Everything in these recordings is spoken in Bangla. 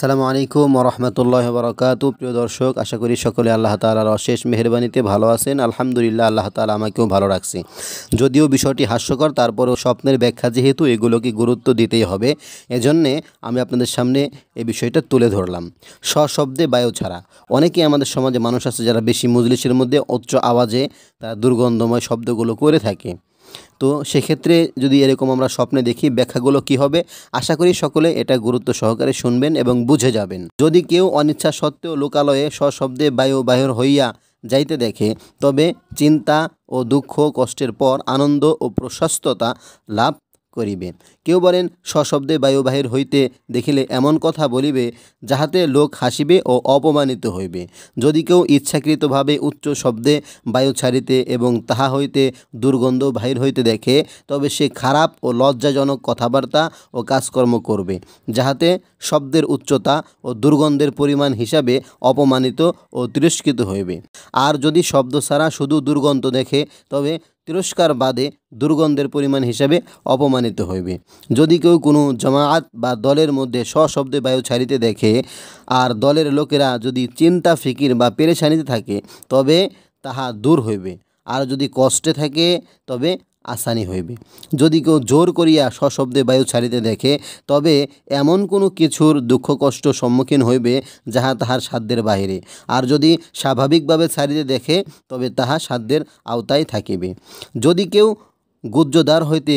সালামু আলাইকুম রহমতুল্লাহ বরকাত প্রিয় দর্শক আশা করি সকলে আল্লাহ তালার অশেষ মেহরবানিতে ভালো আছেন আলহামদুলিল্লাহ আল্লাহ তালা আমাকেও ভালো রাখছে যদিও বিষয়টি হাস্যকর তারপরেও স্বপ্নের ব্যাখ্যা যেহেতু এগুলোকে গুরুত্ব দিতেই হবে এজন্যে আমি আপনাদের সামনে এই বিষয়টা তুলে ধরলাম সশব্দে বায়ু ছাড়া অনেকেই আমাদের সমাজে মানুষ আছে যারা বেশি মজলিসের মধ্যে উচ্চ আওয়াজে তারা দুর্গন্ধময় শব্দগুলো করে থাকে তো সেক্ষেত্রে যদি এরকম আমরা স্বপ্নে দেখি ব্যাখ্যাগুলো কি হবে আশা করি সকলে এটা গুরুত্ব সহকারে শুনবেন এবং বুঝে যাবেন যদি কেউ অনিচ্ছা সত্ত্বেও লোকালয়ে সশব্দে বায়ু বাহির হইয়া যাইতে দেখে তবে চিন্তা ও দুঃখ কষ্টের পর আনন্দ ও প্রশস্ততা লাভ করিবে কেউ বলেন সশব্দে বায়ুবাহির হইতে দেখিলে এমন কথা বলিবে যাহাতে লোক হাসিবে ও অপমানিত হইবে যদি কেউ ইচ্ছাকৃতভাবে উচ্চ শব্দে বায়ু ছাড়িতে এবং তাহা হইতে দুর্গন্ধ বাহির হইতে দেখে তবে সে খারাপ ও লজ্জাজনক কথাবার্তা ও কাজকর্ম করবে যাহাতে শব্দের উচ্চতা ও দুর্গন্ধের পরিমাণ হিসাবে অপমানিত ও তিরস্কৃত হইবে আর যদি শব্দ ছাড়া শুধু দুর্গন্ধ দেখে তবে তিরস্কার বাদে দুর্গন্ধের পরিমাণ হিসাবে অপমানিত হইবে যদি কেউ কোনো জমাআত বা দলের মধ্যে সশব্দে বায়ু ছাড়িতে দেখে আর দলের লোকেরা যদি চিন্তা ফিকির বা পেরেছানিতে থাকে তবে তাহা দূর হইবে আর যদি কষ্টে থাকে তবে আসানি হইবে যদি কেউ জোর করিয়া সশব্দে বায়ু ছাড়িতে দেখে তবে এমন কোনো কিছুর দুঃখ কষ্ট সম্মুখীন হইবে যাহা তাহার সাধ্যের বাহিরে আর যদি স্বাভাবিকভাবে ছাড়িতে দেখে তবে তাহা সাধ্যের আওতায় থাকিবে যদি কেউ গুজ্জদার হইতে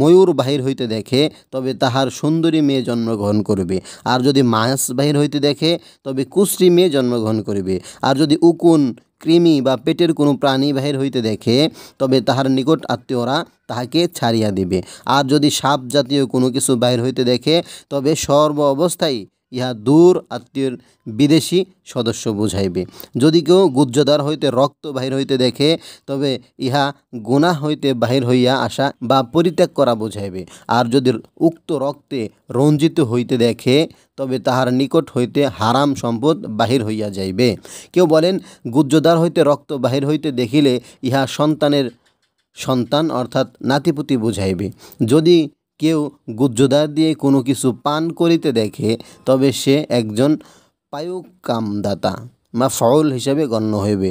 ময়ূর বাহির হইতে দেখে তবে তাহার সুন্দরী মেয়ে জন্মগ্রহণ করবে আর যদি মাছ বাহির হইতে দেখে তবে কুশ্রী মেয়ে জন্মগ্রহণ করবে আর যদি উকুন কৃমি বা পেটের কোনো প্রাণী বাহির হইতে দেখে তবে তাহার নিকট আত্মীয়রা তাহাকে ছাড়িয়া দিবে আর যদি সাপ জাতীয় কোনো কিছু বাহির হইতে দেখে তবে সর্ব অবস্থায় ইহা দূর আত্মীয়ের বিদেশি সদস্য বুঝাইবে যদি কেউ গুজ্জদার হইতে রক্ত বাহির হইতে দেখে তবে ইহা গুণা হইতে বাহির হইয়া আসা বা পরিত্যাগ করা বুঝাইবে আর যদি উক্ত রক্তে রঞ্জিত হইতে দেখে তবে তাহার নিকট হইতে হারাম সম্পদ বাহির হইয়া যাইবে কেউ বলেন গুজ্জদার হইতে রক্ত বাহির হইতে দেখিলে ইহা সন্তানের সন্তান অর্থাৎ নাতিপুতি বুঝাইবে যদি কেউ গুজ্জদার দিয়ে কোনো কিছু পান করিতে দেখে তবে সে একজন কামদাতা বা ফল হিসাবে গণ্য হইবে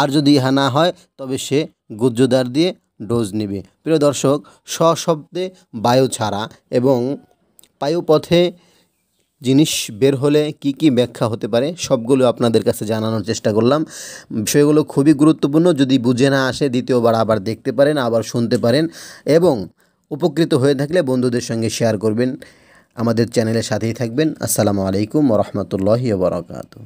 আর যদি ইহা না হয় তবে সে গুজ্জদার দিয়ে ডোজ নিবে প্রিয় দর্শক সশব্দে বায়ু ছাড়া এবং পায়ুপথে জিনিস বের হলে কি কি ব্যাখ্যা হতে পারে সবগুলো আপনাদের কাছে জানানোর চেষ্টা করলাম বিষয়গুলো খুবই গুরুত্বপূর্ণ যদি বুঝে না আসে দ্বিতীয়বার আবার দেখতে পারেন আবার শুনতে পারেন এবং উপকৃত হয়ে থাকলে বন্ধুদের সঙ্গে শেয়ার করবেন আমাদের চ্যানেলের সাথেই থাকবেন আসসালামু আলাইকুম রহমতুল্লাহ বরকাত